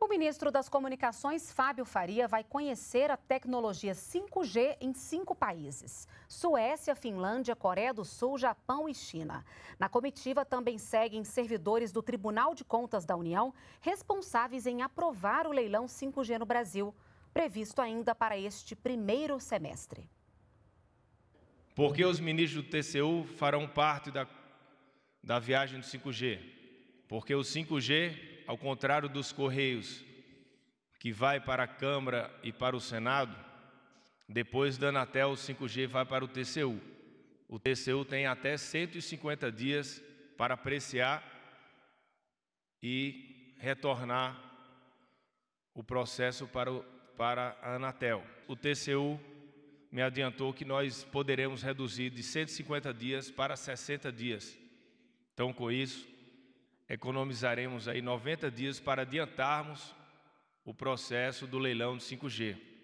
O ministro das Comunicações, Fábio Faria, vai conhecer a tecnologia 5G em cinco países: Suécia, Finlândia, Coreia do Sul, Japão e China. Na comitiva também seguem servidores do Tribunal de Contas da União, responsáveis em aprovar o leilão 5G no Brasil, previsto ainda para este primeiro semestre. Porque os ministros do TCU farão parte da, da viagem do 5G? Porque o 5G ao contrário dos Correios, que vai para a Câmara e para o Senado, depois da Anatel 5G vai para o TCU. O TCU tem até 150 dias para apreciar e retornar o processo para, o, para a Anatel. O TCU me adiantou que nós poderemos reduzir de 150 dias para 60 dias. Então, com isso, economizaremos aí 90 dias para adiantarmos o processo do leilão do 5G.